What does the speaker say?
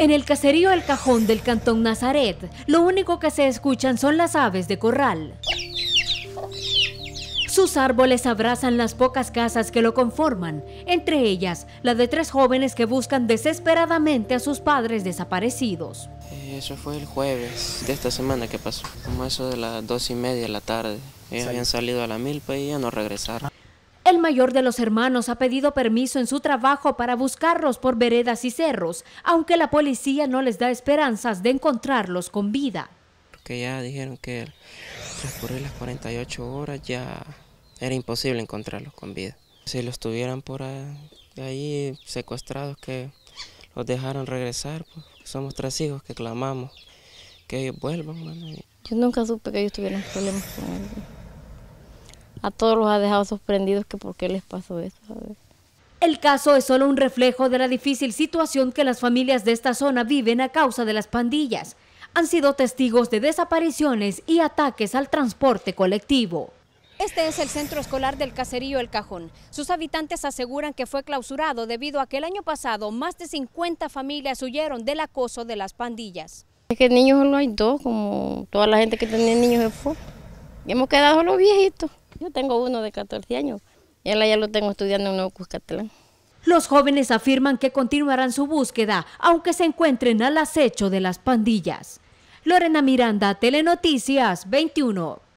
En el caserío El Cajón del Cantón Nazaret, lo único que se escuchan son las aves de corral. Sus árboles abrazan las pocas casas que lo conforman, entre ellas la de tres jóvenes que buscan desesperadamente a sus padres desaparecidos. Eh, eso fue el jueves de esta semana que pasó, como eso de las dos y media de la tarde. Ellos habían salido a la milpa y ya no regresaron. El mayor de los hermanos ha pedido permiso en su trabajo para buscarlos por veredas y cerros, aunque la policía no les da esperanzas de encontrarlos con vida. Porque ya dijeron que transcurrir las 48 horas ya era imposible encontrarlos con vida. Si los tuvieran por ahí secuestrados, que los dejaron regresar, pues somos tres hijos que clamamos que ellos vuelvan. Yo nunca supe que ellos tuvieran problemas con a todos los ha dejado sorprendidos que por qué les pasó eso. El caso es solo un reflejo de la difícil situación que las familias de esta zona viven a causa de las pandillas. Han sido testigos de desapariciones y ataques al transporte colectivo. Este es el centro escolar del caserío El Cajón. Sus habitantes aseguran que fue clausurado debido a que el año pasado más de 50 familias huyeron del acoso de las pandillas. Es que niños solo hay dos, como toda la gente que tenía niños de fuego. Y hemos quedado los viejitos. Yo tengo uno de 14 años. Y él ya lo tengo estudiando en Nuevo Cuscatlán. Los jóvenes afirman que continuarán su búsqueda, aunque se encuentren al acecho de las pandillas. Lorena Miranda, Telenoticias 21.